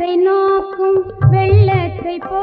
வெள்ளத்தை நோக்கும் வெள்ளத்தை போ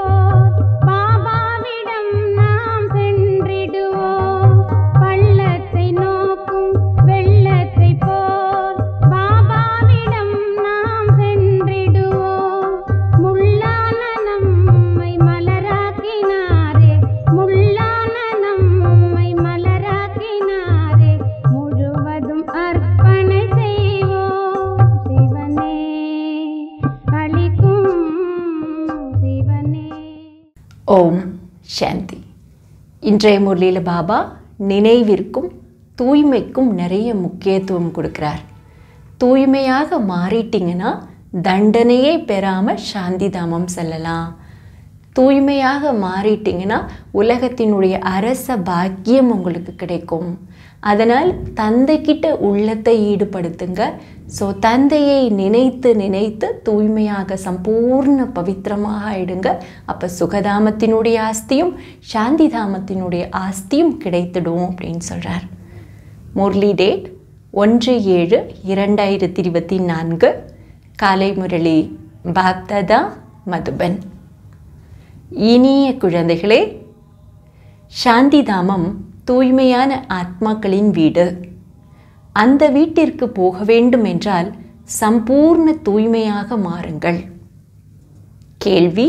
இன்றைய முரளியில் பாபா நினைவிற்கும் தூய்மைக்கும் நிறைய முக்கியத்துவம் கொடுக்குறார் தூய்மையாக மாறிட்டிங்கன்னா தண்டனையே பெறாமல் சாந்தி தாமம் செல்லலாம் தூய்மையாக மாறிட்டிங்கன்னா உலகத்தினுடைய அரச பாக்கியம் உங்களுக்கு கிடைக்கும் அதனால் தந்தைக்கிட்ட உள்ளத்தை ஈடுபடுத்துங்க ஸோ தந்தையை நினைத்து நினைத்து தூய்மையாக சம்பூர்ண பவித்திரமாக ஆயிடுங்க அப்போ சுகதாமத்தினுடைய ஆஸ்தியும் சாந்தி தாமத்தினுடைய ஆஸ்தியும் கிடைத்துடும் அப்படின்னு சொல்கிறார் முரளி டேட் ஒன்று ஏழு இரண்டாயிரத்தி இருபத்தி நான்கு காலை முரளி பாப்ததா மதுபன் இனிய குழந்தைகளே சாந்திதாமம் தூய்மையான ஆத்மாக்களின் வீடு அந்த வீட்டிற்கு போக வேண்டும் என்றால் சம்பூர்ண தூய்மையாக மாறுங்கள் கேள்வி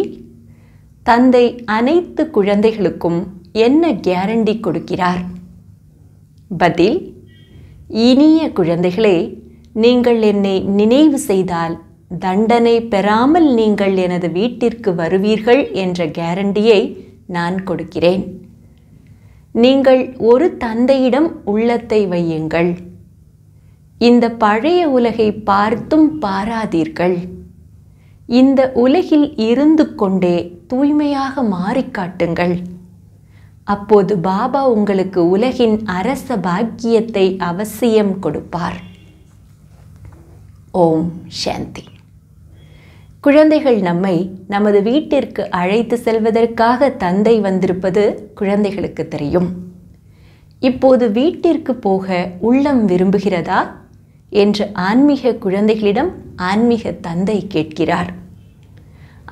தந்தை அனைத்து குழந்தைகளுக்கும் என்ன கேரண்டி கொடுக்கிறார் பதில் இனிய குழந்தைகளே நீங்கள் என்னை நினைவு செய்தால் தண்டனை பெறாமல் நீங்கள் எனது வீட்டிற்கு வருவீர்கள் என்ற கேரண்டியை நான் கொடுக்கிறேன் நீங்கள் ஒரு தந்தையிடம் உள்ளத்தை வையுங்கள் இந்த பழைய உலகை பார்த்தும் பாராதீர்கள் இந்த உலகில் இருந்து கொண்டே தூய்மையாக மாறிக்காட்டுங்கள் அப்போது பாபா உங்களுக்கு உலகின் அரச பாக்கியத்தை அவசியம் கொடுப்பார் ஓம் சாந்தி குழந்தைகள் நம்மை நமது வீட்டிற்கு அழைத்து செல்வதற்காக தந்தை வந்திருப்பது குழந்தைகளுக்கு தெரியும் இப்போது வீட்டிற்கு போக உள்ளம் விரும்புகிறதா என்று ஆன்மீக குழந்தைகளிடம் ஆன்மீக தந்தை கேட்கிறார்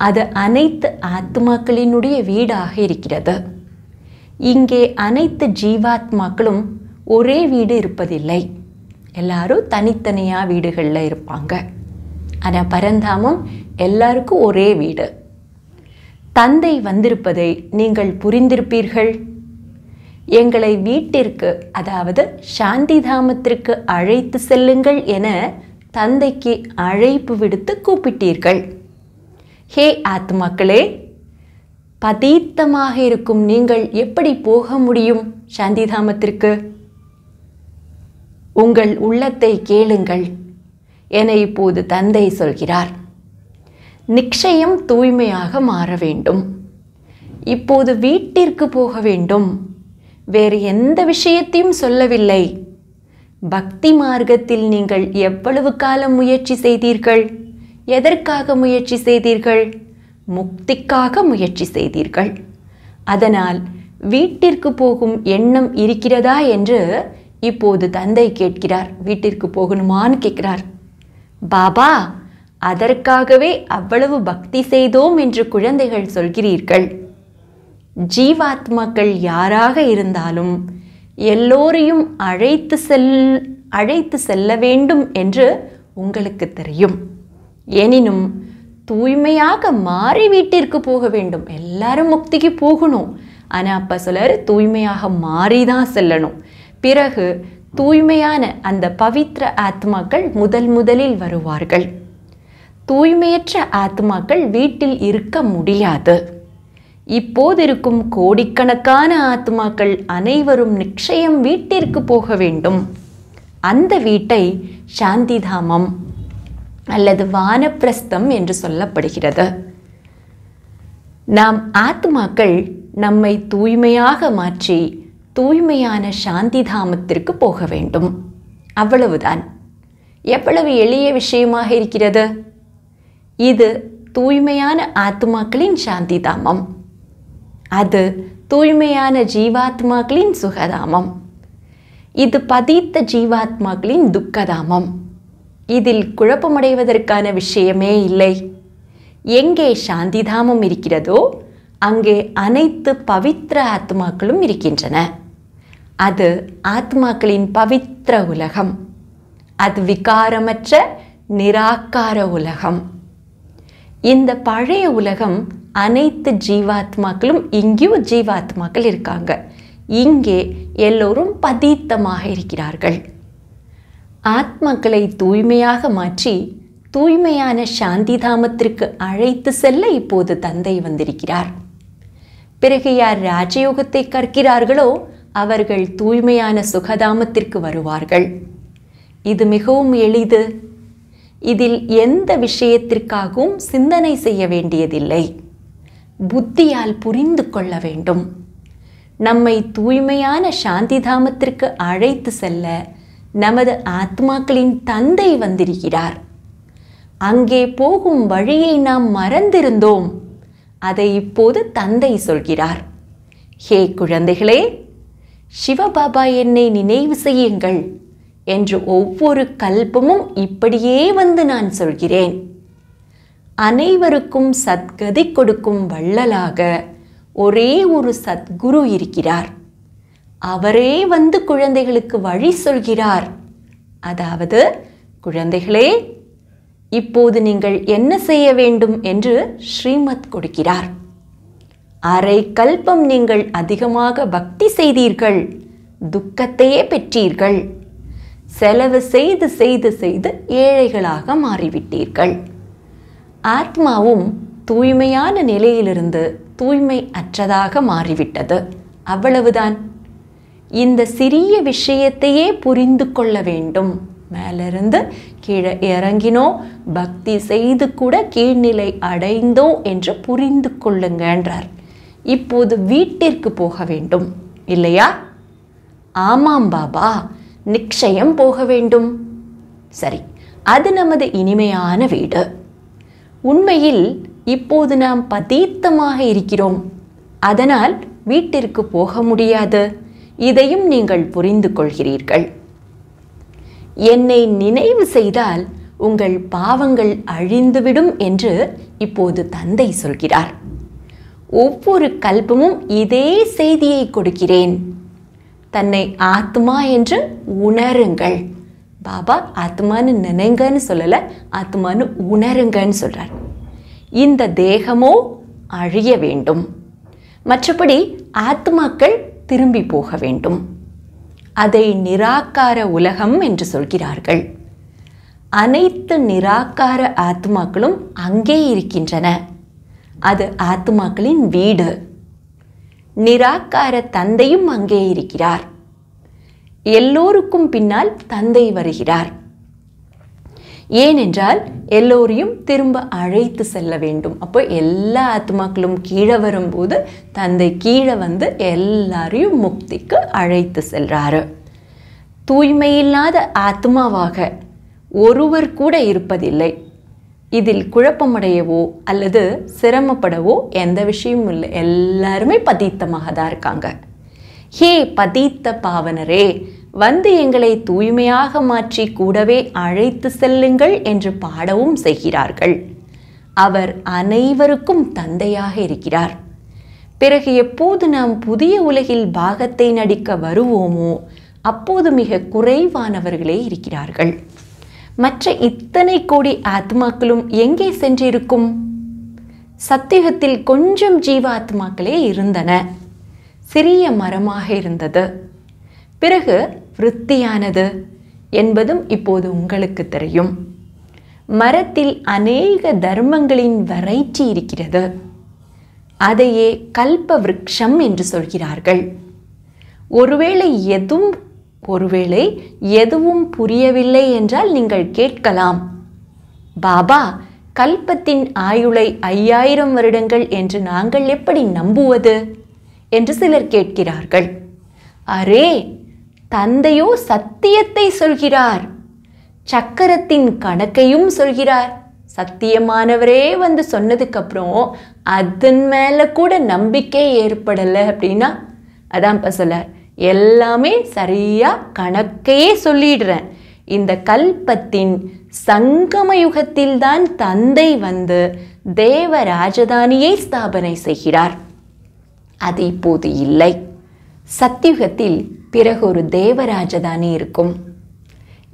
அது அனைத்து ஆத்மாக்களினுடைய வீடாக இருக்கிறது இங்கே அனைத்து ஜீவாத்மாக்களும் ஒரே வீடு இருப்பதில்லை எல்லாரும் தனித்தனியாக வீடுகளில் இருப்பாங்க ஆனால் பரந்தாமும் எல்லாருக்கும் ஒரே வீடு தந்தை வந்திருப்பதை நீங்கள் புரிந்திருப்பீர்கள் எங்களை வீட்டிற்கு அதாவது சாந்தி தாமத்திற்கு அழைத்து செல்லுங்கள் என தந்தைக்கு அழைப்பு விடுத்து கூப்பிட்டீர்கள் ஹே ஆத்மாக்களே பதீத்தமாக இருக்கும் நீங்கள் எப்படி போக முடியும் சாந்தி தாமத்திற்கு உங்கள் உள்ளத்தை கேளுங்கள் என இப்போது தந்தை சொல்கிறார் நிச்சயம் தூய்மையாக மாற வேண்டும் இப்போது வீட்டிற்கு போக வேண்டும் வேறு எந்த விஷயத்தையும் சொல்லவில்லை பக்தி மார்க்கத்தில் நீங்கள் எவ்வளவு காலம் முயற்சி செய்தீர்கள் எதற்காக முயற்சி செய்தீர்கள் முக்திக்காக முயற்சி செய்தீர்கள் அதனால் வீட்டிற்கு போகும் எண்ணம் இருக்கிறதா என்று இப்போது தந்தை கேட்கிறார் வீட்டிற்கு போகணுமான்னு கேட்கிறார் பாபா அதற்காகவே அவ்வளவு பக்தி செய்தோம் என்று குழந்தைகள் சொல்கிறீர்கள் ஜீவாத்மாக்கள் யாராக இருந்தாலும் எல்லோரையும் அழைத்து செல் அழைத்து செல்ல வேண்டும் என்று உங்களுக்கு தெரியும் எனினும் தூய்மையாக மாறி வீட்டிற்கு போக வேண்டும் எல்லாரும் முக்திக்கு போகணும் ஆனால் அப்போ சிலர் தூய்மையாக மாறி தான் செல்லணும் பிறகு தூய்மையான அந்த பவித்ர ஆத்மாக்கள் முதல் முதலில் வருவார்கள் தூய்மையற்ற ஆத்மாக்கள் வீட்டில் இருக்க முடியாது இப்போதிருக்கும் கோடிக்கணக்கான ஆத்மாக்கள் அனைவரும் நிச்சயம் வீட்டிற்கு போக வேண்டும் அந்த வீட்டை சாந்திதாமம் அல்லது வானப்பிரஸ்தம் என்று சொல்லப்படுகிறது நாம் ஆத்மாக்கள் நம்மை தூய்மையாக மாற்றி தூய்மையான சாந்திதாமத்திற்கு போக வேண்டும் அவ்வளவுதான் எவ்வளவு எளிய விஷயமாக இருக்கிறது இது தூய்மையான ஆத்மாக்களின் சாந்தி தாமம் அது தூய்மையான ஜீவாத்மாக்களின் சுகதாமம் இது பதித்த ஜீவாத்மாக்களின் துக்கதாமம் இதில் குழப்பமடைவதற்கான விஷயமே இல்லை எங்கே சாந்திதாமம் இருக்கிறதோ அங்கே அனைத்து பவித்திர ஆத்மாக்களும் இருக்கின்றன அது ஆத்மாக்களின் பவித்ர உலகம் அது விகாரமற்ற நிராகார உலகம் இந்த பழைய உலகம் அனைத்து ஜீவாத்மாக்களும் இங்கேயும் ஜீவாத்மாக்கள் இருக்காங்க இங்கே எல்லோரும் பதீத்தமாக இருக்கிறார்கள் ஆத்மாக்களை தூய்மையாக மாற்றி தூய்மையான சாந்தி தாமத்திற்கு அழைத்து செல்ல இப்போது தந்தை வந்திருக்கிறார் பிறகு யார் ராஜயோகத்தை கற்கிறார்களோ அவர்கள் தூய்மையான சுகதாமத்திற்கு வருவார்கள் இது மிகவும் எளிது இதில் எந்த விஷயத்திற்காகவும் சிந்தனை செய்ய வேண்டியதில்லை புத்தியால் புரிந்து கொள்ள வேண்டும் நம்மை தூய்மையான சாந்திதாமத்திற்கு அழைத்து செல்ல நமது ஆத்மாக்களின் தந்தை வந்திருக்கிறார் அங்கே போகும் வழியை நாம் மறந்திருந்தோம் அதை இப்போது தந்தை சொல்கிறார் ஹே குழந்தைகளே சிவபாபா என்னை நினைவு செய்யுங்கள் என்று ஒவ்வொரு கல்பமும் இப்படியே வந்து நான் சொல்கிறேன் அனைவருக்கும் சத்கதி கொடுக்கும் வள்ளலாக ஒரே ஒரு சத்குரு இருக்கிறார் அவரே வந்து குழந்தைகளுக்கு வழி சொல்கிறார் அதாவது குழந்தைகளே இப்போது நீங்கள் என்ன செய்ய வேண்டும் என்று ஸ்ரீமத் கொடுக்கிறார் அரை கல்பம் நீங்கள் அதிகமாக பக்தி செய்தீர்கள் துக்கத்தையே பெற்றீர்கள் செலவு செய்து செய்து செய்து ஏழைகளாக மாறிவிட்டீர்கள் ஆத்மாவும் தூய்மையான நிலையிலிருந்து தூய்மை அற்றதாக மாறிவிட்டது அவ்வளவுதான் இந்த சிறிய விஷயத்தையே புரிந்து கொள்ள வேண்டும் மேலிருந்து கீழே இறங்கினோ பக்தி செய்து கூட கீழ்நிலை அடைந்தோ என்று புரிந்து கொள்ளுங்கன்றார் இப்போது வீட்டிற்கு போக வேண்டும் இல்லையா ஆமாம் பாபா நிச்சயம் போக வேண்டும் சரி அது நமது இனிமையான வீடு உண்மையில் இப்போது நாம் பதீத்தமாக இருக்கிறோம் அதனால் வீட்டிற்கு போக முடியாது இதையும் நீங்கள் புரிந்து கொள்கிறீர்கள் என்னை நினைவு செய்தால் உங்கள் பாவங்கள் அழிந்துவிடும் என்று இப்போது தந்தை சொல்கிறார் ஒவ்வொரு கல்பமும் இதே செய்தியை கொடுக்கிறேன் தன்னை ஆத்மா என்று உணருங்கள் பாபா ஆத்மான்னு நினைங்கன்னு சொல்லலை ஆத்மான்னு உணருங்கன்னு சொல்கிறார் இந்த தேகமோ அழிய வேண்டும் மற்றபடி ஆத்மாக்கள் திரும்பி போக வேண்டும் அதை நிராகார உலகம் என்று சொல்கிறார்கள் அனைத்து நிராகார ஆத்மாக்களும் அங்கே இருக்கின்றன அது ஆத்மாக்களின் வீடு நிராகார தந்தையும் அங்கே இருக்கிறார் எல்லோருக்கும் பின்னால் தந்தை வருகிறார் ஏனென்றால் எல்லோரையும் திரும்ப அழைத்து செல்ல வேண்டும் அப்போ எல்லா ஆத்மாக்களும் கீழே வரும்போது தந்தை கீழே வந்து எல்லாரையும் முக்திக்கு அழைத்து செல்றாரு தூய்மையில்லாத ஆத்மாவாக ஒருவர் கூட இருப்பதில்லை இதில் குழப்பமடையவோ அல்லது சிரமப்படவோ எந்த விஷயமும் இல்லை எல்லாருமே பதீத்தமாக தான் இருக்காங்க ஹே பதீத்த பாவனரே வந்து எங்களை தூய்மையாக மாற்றி கூடவே அழைத்து செல்லுங்கள் என்று பாடவும் செய்கிறார்கள் அவர் அனைவருக்கும் தந்தையாக இருக்கிறார் பிறகு எப்போது நாம் புதிய உலகில் பாகத்தை நடிக்க வருவோமோ அப்போது மிக குறைவானவர்களே இருக்கிறார்கள் மற்ற இத்தனை கோடி ஆத்மாக்களும் எங்கே சென்றிருக்கும் சத்தியுகத்தில் கொஞ்சம் ஜீவாத்மாக்களே இருந்தன சிறிய மரமாக இருந்தது பிறகு விருத்தியானது என்பதும் இப்போது உங்களுக்கு தெரியும் மரத்தில் அநேக தர்மங்களின் வெரைட்டி இருக்கிறது அதையே கல்ப விரக்ஷம் என்று சொல்கிறார்கள் ஒருவேளை எதுவும் ஒருவேளை எதுவும் புரியவில்லை என்றால் நீங்கள் கேட்கலாம் பாபா கல்பத்தின் ஆயுளை ஐயாயிரம் வருடங்கள் என்று நாங்கள் எப்படி நம்புவது என்று சிலர் கேட்கிறார்கள் அரே தந்தையோ சத்தியத்தை சொல்கிறார் சக்கரத்தின் கணக்கையும் சொல்கிறார் சத்தியமானவரே வந்து சொன்னதுக்கப்புறம் அதன் மேலே கூட நம்பிக்கை ஏற்படலை அப்படின்னா அதான் இப்ப சொல்ல எல்லாமே சரியாக கணக்கையே சொல்லிடுறேன் இந்த கல்பத்தின் சங்கம யுகத்தில்தான் தந்தை வந்து தேவ ராஜதானியை ஸ்தாபனை செய்கிறார் அது இப்போது இல்லை சத்தியுகத்தில் பிறகு ஒரு தேவராஜதானி இருக்கும்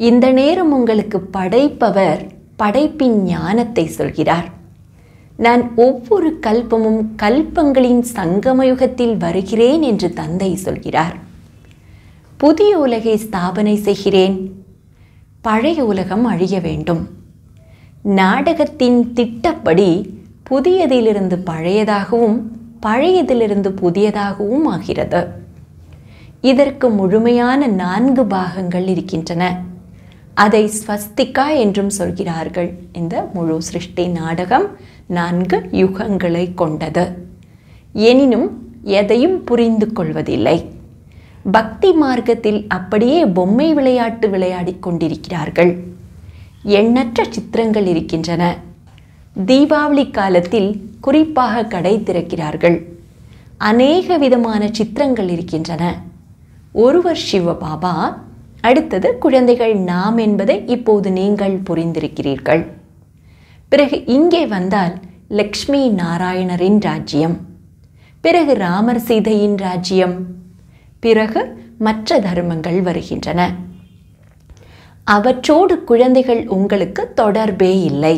இந்த நேரம் உங்களுக்கு படைப்பவர் படைப்பின் ஞானத்தை சொல்கிறார் நான் ஒவ்வொரு கல்பமும் கல்பங்களின் சங்கமயுகத்தில் வருகிறேன் என்று தந்தை சொல்கிறார் புதிய உலகை ஸ்தாபனை செய்கிறேன் பழைய உலகம் அழிய வேண்டும் நாடகத்தின் திட்டப்படி புதியதிலிருந்து பழையதாகவும் பழையதிலிருந்து புதியதாகவும் ஆகிறது இதற்கு முழுமையான நான்கு பாகங்கள் இருக்கின்றன அதை ஸ்வஸ்திகா என்றும் சொல்கிறார்கள் இந்த முழு சிருஷ்டி நாடகம் நான்கு யுகங்களை கொண்டது எனினும் எதையும் புரிந்து கொள்வதில்லை பக்தி மார்க்கத்தில் அப்படியே பொம்மை விளையாட்டு விளையாடி கொண்டிருக்கிறார்கள் எண்ணற்ற சித்திரங்கள் இருக்கின்றன தீபாவளி காலத்தில் குறிப்பாக கடை திறக்கிறார்கள் அநேக விதமான சித்திரங்கள் இருக்கின்றன ஒருவர் பாபா அடுத்தது குழந்தைகள் நாம் என்பதை இப்போது நீங்கள் புரிந்திருக்கிறீர்கள் பிறகு இங்கே வந்தால் லக்ஷ்மி நாராயணரின் ராஜ்யம் பிறகு ராமர் சீதையின் ராஜ்யம் பிறகு மற்ற தர்மங்கள் வருகின்றன அவற்றோடு குழந்தைகள் உங்களுக்கு தொடர்பே இல்லை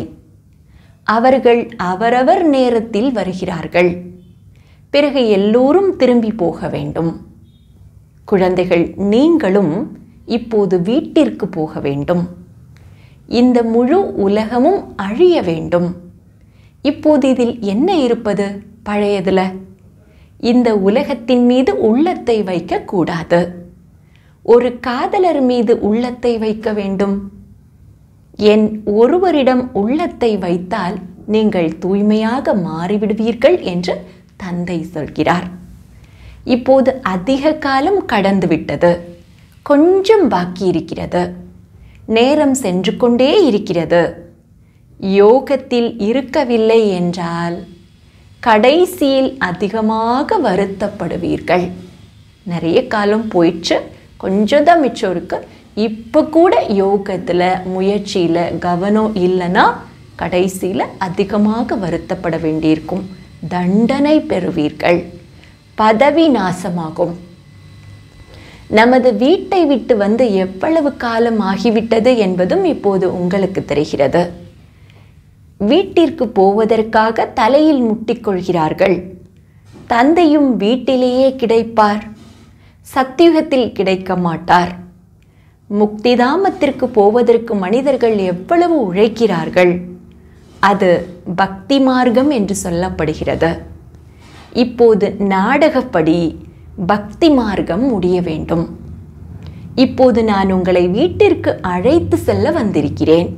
அவர்கள் அவரவர் நேரத்தில் வருகிறார்கள் பிறகு எல்லோரும் திரும்பி போக வேண்டும் குழந்தைகள் நீங்களும் இப்போது வீட்டிற்கு போக வேண்டும் இந்த முழு உலகமும் அழிய வேண்டும் இப்போது இதில் என்ன இருப்பது பழையதில் இந்த உலகத்தின் மீது உள்ளத்தை வைக்கக்கூடாது ஒரு காதலர் மீது உள்ளத்தை வைக்க வேண்டும் என் ஒருவரிடம் உள்ளத்தை வைத்தால் நீங்கள் தூய்மையாக மாறிவிடுவீர்கள் என்று தந்தை சொல்கிறார் இப்போது அதிக காலம் கடந்துவிட்டது கொஞ்சம் பாக்கி இருக்கிறது நேரம் சென்று கொண்டே இருக்கிறது யோகத்தில் இருக்கவில்லை என்றால் கடைசியில் அதிகமாக வருத்தப்படுவீர்கள் நிறைய காலம் போயிடுச்சு கொஞ்சம் தான் மிச்சம் இருக்கு இப்போ கூட யோகத்தில் முயற்சியில் கவனம் இல்லைன்னா கடைசியில் அதிகமாக வருத்தப்பட வேண்டியிருக்கும் தண்டனை பெறுவீர்கள் பதவி நாசமாகும் நமது வீட்டை விட்டு வந்து எவ்வளவு காலம் ஆகிவிட்டது என்பதும் இப்போது உங்களுக்கு தெரிகிறது வீட்டிற்கு போவதற்காக தலையில் முட்டிக்கொள்கிறார்கள் தந்தையும் வீட்டிலேயே கிடைப்பார் சத்தியுகத்தில் கிடைக்க மாட்டார் முக்திதாமத்திற்கு போவதற்கு மனிதர்கள் எவ்வளவு உழைக்கிறார்கள் அது பக்தி மார்க்கம் என்று சொல்லப்படுகிறது இப்போது நாடகப்படி பக்தி மார்க்கம் முடிய வேண்டும் இப்போது நான் உங்களை வீட்டிற்கு அழைத்து செல்ல வந்திருக்கிறேன்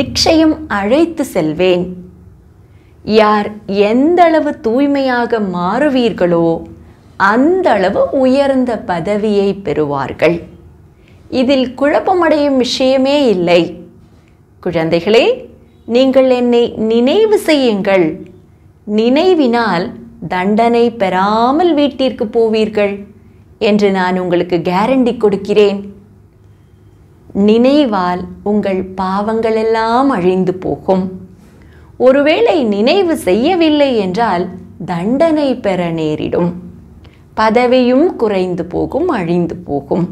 நிச்சயம் அழைத்து செல்வேன் யார் எந்தளவு தூய்மையாக மாறுவீர்களோ அந்தளவு உயர்ந்த பதவியை பெறுவார்கள் இதில் குழப்பமடையும் விஷயமே இல்லை குழந்தைகளே நீங்கள் என்னை நினைவு செய்யுங்கள் நினைவினால் தண்டனை பெறாமல் வீட்டிற்கு போவீர்கள் என்று நான் உங்களுக்கு கேரண்டி கொடுக்கிறேன் நினைவால் உங்கள் பாவங்களெல்லாம் அழிந்து போகும் ஒருவேளை நினைவு செய்யவில்லை என்றால் தண்டனை பெற நேரிடும் பதவியும் குறைந்து போகும் அழிந்து போகும்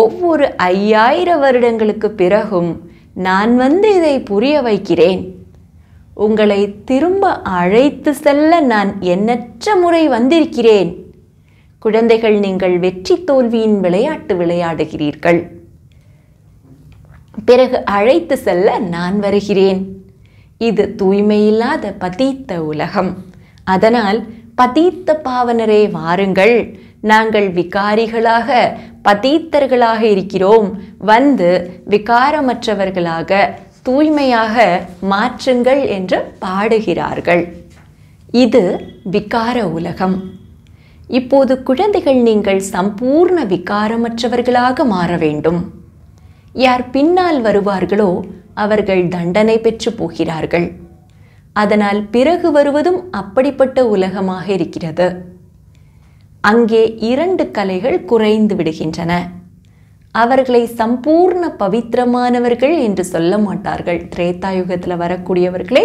ஒவ்வொரு ஐயாயிரம் வருடங்களுக்கு பிறகும் நான் வந்து இதை புரிய வைக்கிறேன் உங்களை திரும்ப அழைத்து செல்ல நான் எண்ணற்ற முறை வந்திருக்கிறேன் குழந்தைகள் நீங்கள் வெற்றி தோல்வியின் விளையாட்டு விளையாடுகிறீர்கள் பிறகு அழைத்து செல்ல நான் வருகிறேன் இது தூய்மையில்லாத பதீத்த உலகம் அதனால் பதீத்த பாவனரே வாருங்கள் நாங்கள் விகாரிகளாக பதீத்தர்களாக இருக்கிறோம் வந்து விகாரமற்றவர்களாக தூய்மையாக மாற்றுங்கள் என்று பாடுகிறார்கள் இது விகார உலகம் இப்போது குழந்தைகள் நீங்கள் சம்பூர்ண விகாரமற்றவர்களாக மாற வேண்டும் யார் பின்னால் வருவார்களோ அவர்கள் தண்டனை பெற்று போகிறார்கள் அதனால் பிறகு வருவதும் அப்படிப்பட்ட உலகமாக இருக்கிறது அங்கே இரண்டு கலைகள் குறைந்து விடுகின்றன அவர்களை சம்பூர்ண பவித்திரமானவர்கள் என்று சொல்ல மாட்டார்கள் திரேத்தாயுகத்தில் வரக்கூடியவர்களே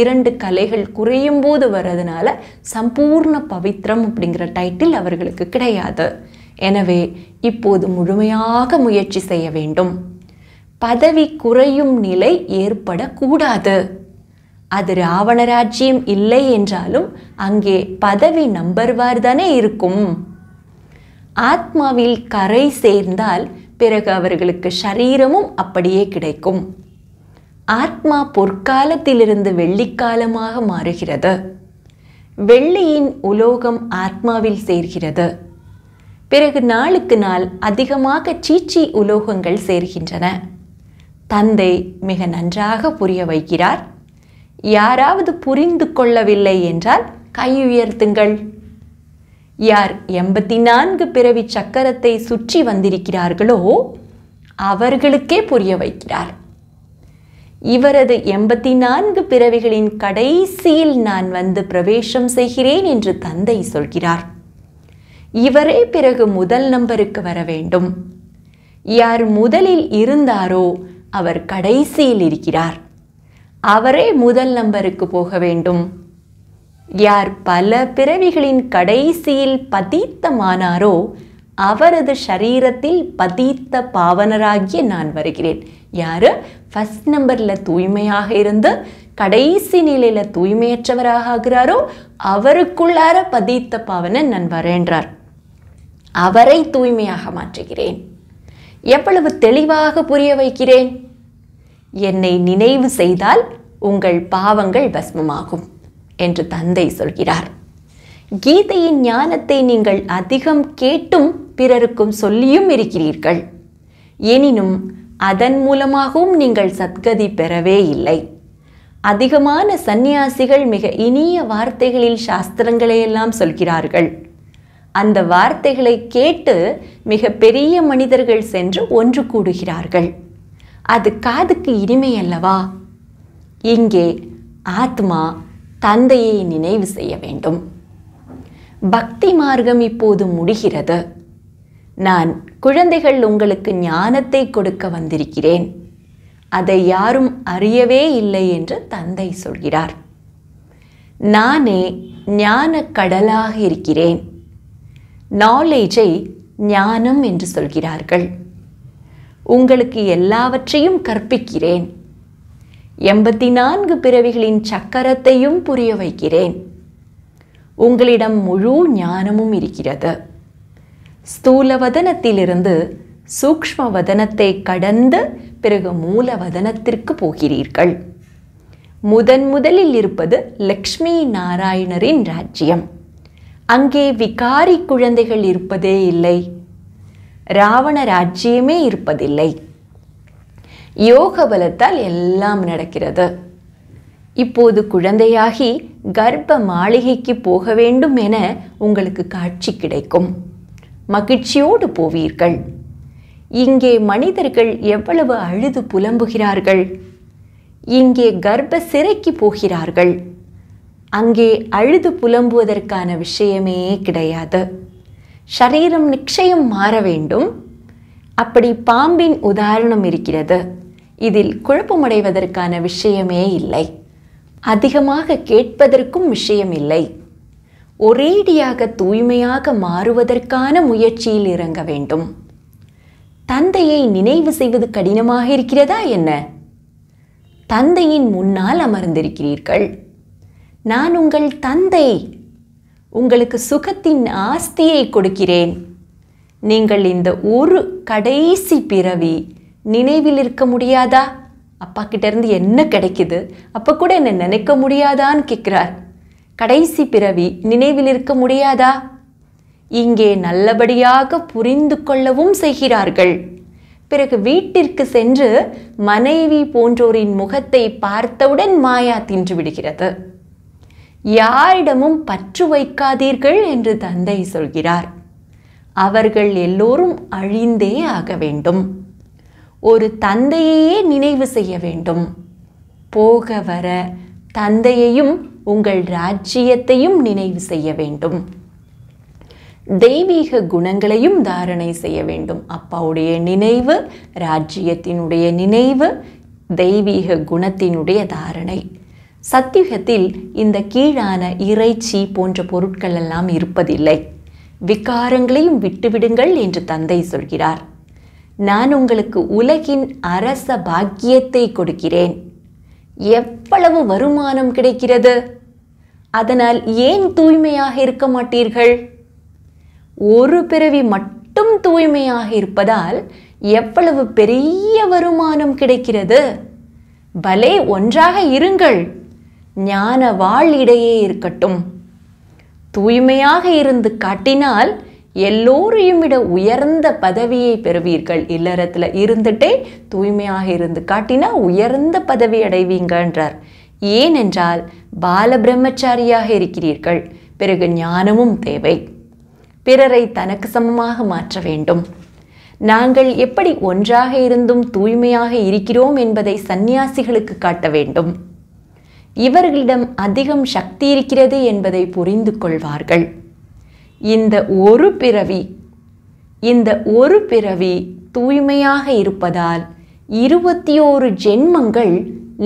இரண்டு கலைகள் குறையும் போது வர்றதுனால சம்பூர்ண பவித்திரம் அப்படிங்கிற டைட்டில் அவர்களுக்கு கிடையாது எனவே இப்போது முழுமையாக முயற்சி செய்ய வேண்டும் பதவி குறையும் நிலை ஏற்படக்கூடாது அது ராவண ராஜ்யம் இல்லை என்றாலும் அங்கே பதவி நம்பர்வார் தானே இருக்கும் ஆத்மாவில் கரை சேர்ந்தால் பிறகு அவர்களுக்கு சரீரமும் அப்படியே கிடைக்கும் ஆத்மா பொற்காலத்திலிருந்து வெள்ளிக்காலமாக மாறுகிறது வெள்ளியின் உலோகம் ஆத்மாவில் சேர்கிறது பிறகு நாளுக்கு நாள் அதிகமாக சீச்சி உலோகங்கள் சேர்கின்றன தந்தை மிக நன்றாக புரிய வைக்கிறார் யாராவது புரிந்து கொள்ளவில்லை என்றால் கையுயர்த்துங்கள் யார் எண்பத்தி நான்கு பிறவி சக்கரத்தை சுற்றி வந்திருக்கிறார்களோ அவர்களுக்கே புரிய வைக்கிறார் இவரது எண்பத்தி நான்கு பிறவிகளின் கடைசியில் நான் வந்து பிரவேசம் செய்கிறேன் என்று தந்தை சொல்கிறார் இவரே பிறகு முதல் நம்பருக்கு வர வேண்டும் யார் முதலில் இருந்தாரோ அவர் கடைசியில் இருக்கிறார் அவரே முதல் நம்பருக்கு போக வேண்டும் யார் பல பிறவிகளின் கடைசியில் பதீத்தமானாரோ அவரது ஷரீரத்தில் பதீத்த பாவனராகிய நான் வருகிறேன் யார் ஃபஸ்ட் நம்பரில் தூய்மையாக இருந்து கடைசி நிலையில் தூய்மையற்றவராக ஆகிறாரோ அவருக்குள்ளார பதித்த பாவனன் நான் வரேன்றார் அவரை தூய்மையாக மாற்றுகிறேன் எவ்வளவு தெளிவாக புரிய வைக்கிறேன் என்னை நினைவு செய்தால் உங்கள் பாவங்கள் பஸ்மமாகும் என்று தந்தை சொல்கிறார் கீதையின் ஞானத்தை நீங்கள் அதிகம் கேட்டும் பிறருக்கும் சொல்லியும் இருக்கிறீர்கள் எனினும் அதன் மூலமாகவும் நீங்கள் சத்கதி பெறவே இல்லை அதிகமான சந்நியாசிகள் மிக இனிய வார்த்தைகளில் சாஸ்திரங்களையெல்லாம் சொல்கிறார்கள் அந்த வார்த்தைகளை கேட்டு மிக பெரிய மனிதர்கள் சென்று ஒன்று கூடுகிறார்கள் அது காதுக்கு இனிமை அல்லவா இங்கே ஆத்மா தந்தையை நினைவு செய்ய வேண்டும் பக்தி மார்க்கம் இப்போது முடிகிறது நான் குழந்தைகள் உங்களுக்கு ஞானத்தை கொடுக்க வந்திருக்கிறேன் அதை யாரும் அறியவே இல்லை என்று தந்தை சொல்கிறார் நானே ஞான கடலாக இருக்கிறேன் நாலேஜை ஞானம் என்று சொல்கிறார்கள் உங்களுக்கு எல்லாவற்றையும் கற்பிக்கிறேன் எண்பத்தி நான்கு பிறவிகளின் சக்கரத்தையும் புரிய வைக்கிறேன் உங்களிடம் முழு ஞானமும் இருக்கிறது ஸ்தூல வதனத்திலிருந்து சூக்ஷ்ம வதனத்தை கடந்து பிறகு மூலவதனத்திற்கு போகிறீர்கள் முதன் முதலில் இருப்பது லக்ஷ்மி நாராயணரின் ராஜ்யம் அங்கே விகாரி குழந்தைகள் இருப்பதே இல்லை ராவண ராஜ்யமே இருப்பதில்லை யோக பலத்தால் எல்லாம் நடக்கிறது இப்போது குழந்தையாகி கர்ப்ப மாளிகைக்கு போக வேண்டும் என உங்களுக்கு காட்சி கிடைக்கும் மகிழ்ச்சியோடு போவீர்கள் இங்கே மனிதர்கள் எவ்வளவு அழுது புலம்புகிறார்கள் இங்கே கர்ப்ப சிறைக்கு போகிறார்கள் அங்கே அழுது புலம்புவதற்கான விஷயமே கிடையாது சரீரம் நிச்சயம் மாற வேண்டும் அப்படி பாம்பின் உதாரணம் இருக்கிறது இதில் குழப்பமடைவதற்கான விஷயமே இல்லை அதிகமாக கேட்பதற்கும் விஷயம் இல்லை ஒரேடியாக தூய்மையாக மாறுவதற்கான முயற்சியில் இறங்க வேண்டும் தந்தையை நினைவு செய்வது கடினமாக இருக்கிறதா என்ன தந்தையின் முன்னால் அமர்ந்திருக்கிறீர்கள் நான் உங்கள் தந்தை உங்களுக்கு சுகத்தின் ஆஸ்தியை கொடுக்கிறேன் நீங்கள் இந்த ஒரு கடைசி பிறவி நினைவில் இருக்க முடியாதா அப்பா கிட்டேருந்து என்ன கிடைக்குது அப்போ கூட என்னை நினைக்க முடியாதான்னு கேட்குறார் கடைசி பிறவி நினைவில் இருக்க முடியாதா இங்கே நல்லபடியாக புரிந்து கொள்ளவும் செய்கிறார்கள் பிறகு வீட்டிற்கு சென்று மனைவி போன்றோரின் முகத்தை பார்த்தவுடன் மாயா தின்று விடுகிறது யாரிடமும் பற்று வைக்காதீர்கள் என்று தந்தை சொல்கிறார் அவர்கள் எல்லோரும் அழிந்தே ஆக வேண்டும் ஒரு தந்தையையே நினைவு செய்ய வேண்டும் போக வர தந்தையையும் உங்கள் ராஜ்யத்தையும் நினைவு செய்ய வேண்டும் தெய்வீக குணங்களையும் தாரணை செய்ய வேண்டும் அப்பாவுடைய நினைவு ராஜ்யத்தினுடைய நினைவு தெய்வீக குணத்தினுடைய தாரணை சத்தியுகத்தில் இந்த கீழான இறைச்சி போன்ற பொருட்கள் எல்லாம் இருப்பதில்லை விக்காரங்களையும் விட்டுவிடுங்கள் என்று தந்தை சொல்கிறார் நான் உங்களுக்கு உலகின் அரச பாக்கியத்தை கொடுக்கிறேன் எவ்வளவு வருமானம் கிடைக்கிறது அதனால் ஏன் தூய்மையாக இருக்க மாட்டீர்கள் ஒரு பிறவி மட்டும் தூய்மையாக இருப்பதால் எவ்வளவு பெரிய வருமானம் கிடைக்கிறது பலே ஒன்றாக இருங்கள் ஞான வாழ் இடையே இருக்கட்டும் தூய்மையாக இருந்து காட்டினால் எல்லோரையும் விட உயர்ந்த பதவியை பெறுவீர்கள் இல்லறத்தில் இருந்துட்டே தூய்மையாக இருந்து காட்டினா உயர்ந்த பதவி அடைவீங்கன்றார் ஏனென்றால் பால பிரம்மச்சாரியாக இருக்கிறீர்கள் பிறகு ஞானமும் தேவை பிறரை தனக்கு சமமாக மாற்ற வேண்டும் நாங்கள் எப்படி ஒன்றாக இருந்தும் தூய்மையாக இருக்கிறோம் என்பதை சந்நியாசிகளுக்கு காட்ட வேண்டும் இவர்களிடம் அதிகம் சக்தி இருக்கிறது என்பதை புரிந்து கொள்வார்கள் இந்த ஒரு பிறவி இந்த ஒரு பிறவி தூய்மையாக இருப்பதால் இருபத்தி ஓரு ஜென்மங்கள்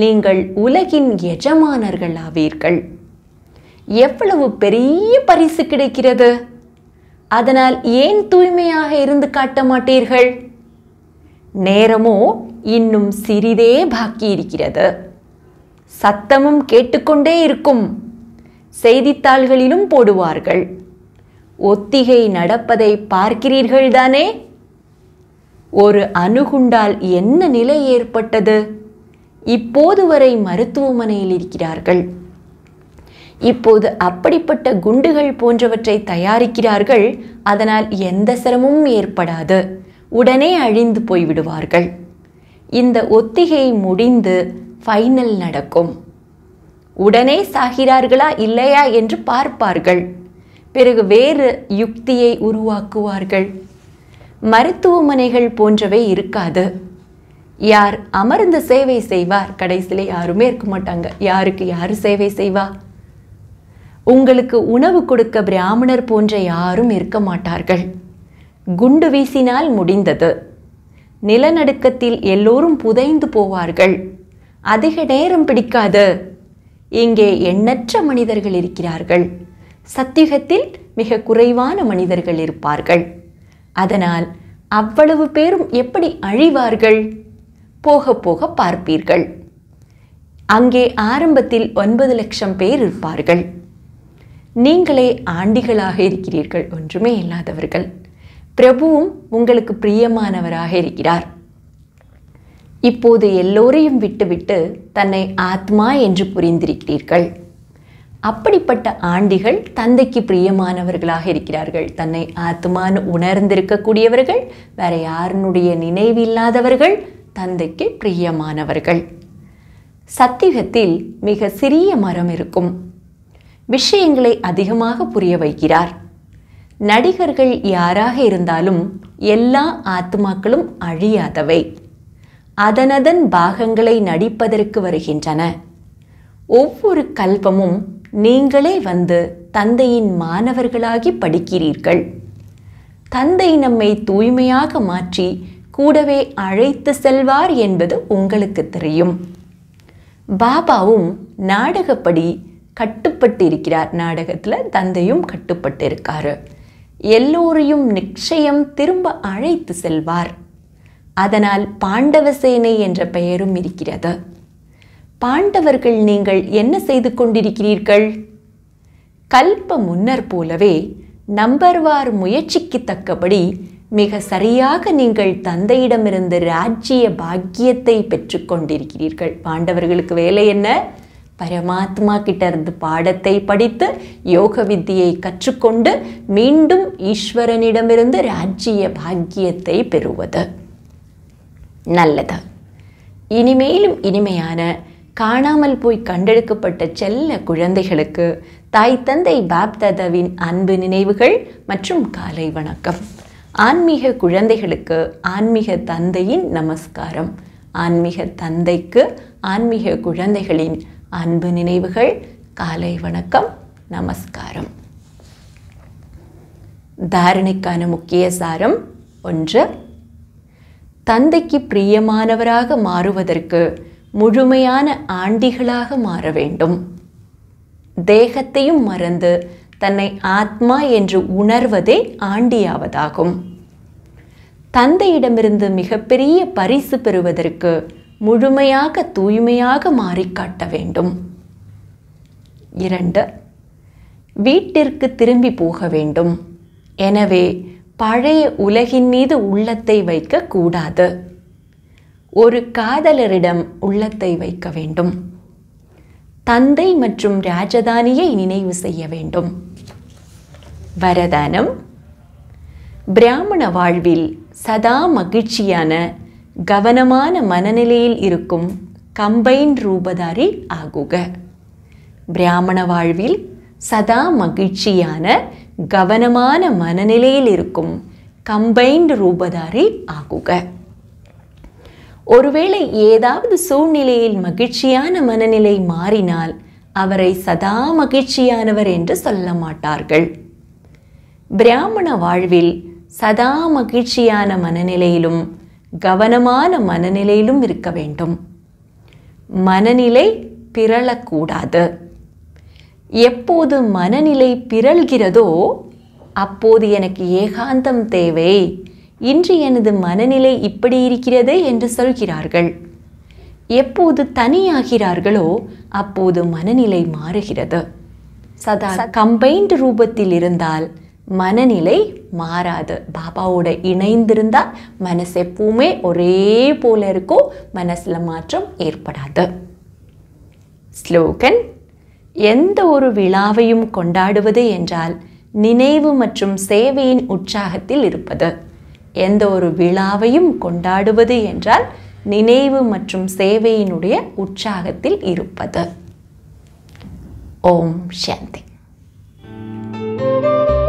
நீங்கள் உலகின் எஜமானர்கள் ஆவீர்கள் எவ்வளவு பெரிய பரிசு கிடைக்கிறது அதனால் ஏன் தூய்மையாக இருந்து காட்ட மாட்டீர்கள் நேரமோ இன்னும் சிறிதே பாக்கி இருக்கிறது சத்தமும் கேட்டுக்கொண்டே இருக்கும் செய்தித்தாள்களிலும் போடுவார்கள் ஒத்திகை நடப்பதை பார்க்கிறீர்கள்தானே ஒரு அணுகுண்டால் என்ன நிலை ஏற்பட்டது இப்போது வரை மருத்துவமனையில் இருக்கிறார்கள் இப்போது அப்படிப்பட்ட குண்டுகள் போன்றவற்றை தயாரிக்கிறார்கள் அதனால் எந்த சிரமமும் ஏற்படாது உடனே அழிந்து போய்விடுவார்கள் இந்த ஒத்திகை முடிந்து ஃபைனல் நடக்கும் உடனே சாகிறார்களா இல்லையா என்று பார்ப்பார்கள் பிறகு வேறு யுக்தியை உருவாக்குவார்கள் மருத்துவமனைகள் போன்றவை இருக்காது யார் அமர்ந்து சேவை செய்வார் கடைசியில் யாருமே இருக்க மாட்டாங்க யாருக்கு யார் சேவை செய்வா உங்களுக்கு உணவு கொடுக்க பிராமணர் போன்ற யாரும் இருக்க மாட்டார்கள் குண்டு வீசினால் முடிந்தது நிலநடுக்கத்தில் எல்லோரும் புதைந்து போவார்கள் அதிக நேரம் பிடிக்காது இங்கே எண்ணற்ற மனிதர்கள் இருக்கிறார்கள் சத்தியகத்தில் மிக குறைவான மனிதர்கள் இருப்பார்கள் அதனால் அவ்வளவு பேரும் எப்படி அழிவார்கள் போக போக பார்ப்பீர்கள் அங்கே ஆரம்பத்தில் ஒன்பது லட்சம் பேர் இருப்பார்கள் நீங்களே ஆண்டிகளாக இருக்கிறீர்கள் ஒன்றுமே இல்லாதவர்கள் பிரபுவும் உங்களுக்கு பிரியமானவராக இருக்கிறார் இப்போது எல்லோரையும் விட்டுவிட்டு தன்னை ஆத்மா என்று புரிந்திருக்கிறீர்கள் அப்படிப்பட்ட ஆண்டிகள் தந்தைக்கு பிரியமானவர்களாக இருக்கிறார்கள் தன்னை ஆத்மான்னு உணர்ந்திருக்கக்கூடியவர்கள் வேற யாருனுடைய நினைவில்லாதவர்கள் தந்தைக்கு பிரியமானவர்கள் சத்தியகத்தில் மிக சிறிய மரம் இருக்கும் விஷயங்களை அதிகமாக புரிய வைக்கிறார் நடிகர்கள் யாராக இருந்தாலும் எல்லா ஆத்மாக்களும் அழியாதவை அதனதன் பாகங்களை நடிப்பதற்கு வருகின்றன ஒவ்வொரு கல்பமும் நீங்களே வந்து தந்தையின் மாணவர்களாகி படிக்கிறீர்கள் தந்தை நம்மை தூய்மையாக மாற்றி கூடவே அழைத்து செல்வார் என்பது உங்களுக்கு தெரியும் பாபாவும் நாடகப்படி கட்டுப்பட்டு இருக்கிறார் நாடகத்தில் தந்தையும் கட்டுப்பட்டு இருக்காரு எல்லோரையும் நிச்சயம் திரும்ப அழைத்து செல்வார் அதனால் பாண்டவசேனை என்ற பெயரும் இருக்கிறது பாண்டவர்கள் நீங்கள் என்ன செய்து கொண்டிருக்கிறீர்கள் கல்ப முன்னர் போலவே நம்பர்வார் முயற்சிக்கு தக்கபடி மிக சரியாக நீங்கள் தந்தையிடமிருந்து ராஜ்ய பாக்கியத்தை பெற்றுக்கொண்டிருக்கிறீர்கள் பாண்டவர்களுக்கு வேலை என்ன பரமாத்மா கிட்ட இருந்து பாடத்தை படித்து யோக வித்தியை கற்றுக்கொண்டு மீண்டும் ஈஸ்வரனிடமிருந்து ராஜ்ய பாக்கியத்தை பெறுவது நல்லது இனிமேலும் இனிமையான காணாமல் போய் கண்டெடுக்கப்பட்ட செல்ல குழந்தைகளுக்கு தாய் தந்தை பாப்தாதாவின் அன்பு நினைவுகள் மற்றும் காலை வணக்கம் ஆன்மீக குழந்தைகளுக்கு ஆன்மீக தந்தையின் நமஸ்காரம் ஆன்மீக தந்தைக்கு ஆன்மீக குழந்தைகளின் அன்பு நினைவுகள் காலை வணக்கம் நமஸ்காரம் தாரணைக்கான முக்கிய சாரம் ஒன்று தந்தைக்கு பிரியமானவராக மாறுவதற்கு முழுமையான ஆண்டிகளாக மாற வேண்டும் தேகத்தையும் மறந்து தன்னை ஆத்மா என்று உணர்வதே ஆண்டியாவதாகும் தந்தையிடமிருந்து மிகப்பெரிய பரிசு பெறுவதற்கு முழுமையாக தூய்மையாக மாறிக்காட்ட வேண்டும் இரண்டு வீட்டிற்கு திரும்பி போக வேண்டும் எனவே பழைய உலகின் மீது உள்ளத்தை வைக்க கூடாது ஒரு காதலரிடம் உள்ளத்தை வைக்க வேண்டும் தந்தை மற்றும் ராஜதானியை நினைவு செய்ய வேண்டும் வரதானம் பிராமண வாழ்வில் சதா மகிழ்ச்சியான கவனமான மனநிலையில் இருக்கும் கம்பைன் ரூபதாரி ஆகுக பிராமண வாழ்வில் சதா மகிழ்ச்சியான கவனமான மனநிலையில் இருக்கும் கம்பைன்டு ரூபதாரி ஆகுக ஒருவேளை ஏதாவது சூழ்நிலையில் மகிழ்ச்சியான மனநிலை மாறினால் அவரை சதா மகிழ்ச்சியானவர் என்று சொல்ல மாட்டார்கள் பிராமண வாழ்வில் சதா மகிழ்ச்சியான மனநிலையிலும் கவனமான மனநிலையிலும் இருக்க வேண்டும் மனநிலை பிறளக்கூடாது எப்போது மனநிலை பிறழ்கிறதோ அப்போது எனக்கு ஏகாந்தம் தேவை இன்று எனது மனநிலை இப்படி இருக்கிறது என்று சொல்கிறார்கள் எப்போது தனியாகிறார்களோ அப்போது மனநிலை மாறுகிறது சதா கம்பைண்ட் ரூபத்தில் இருந்தால் மனநிலை மாறாது பாபாவோட இணைந்திருந்தால் மனசு எப்பவுமே ஒரே போல இருக்கும் மனசில் மாற்றம் ஏற்படாது ஸ்லோகன் எந்த ஒரு விழாவையும் கொண்டாடுவது என்றால் நினைவு மற்றும் சேவையின் உற்சாகத்தில் இருப்பது எந்த ஒரு விழாவையும் கொண்டாடுவது என்றால் நினைவு மற்றும் சேவையினுடைய உற்சாகத்தில் இருப்பது ஓம் சாந்தி thank you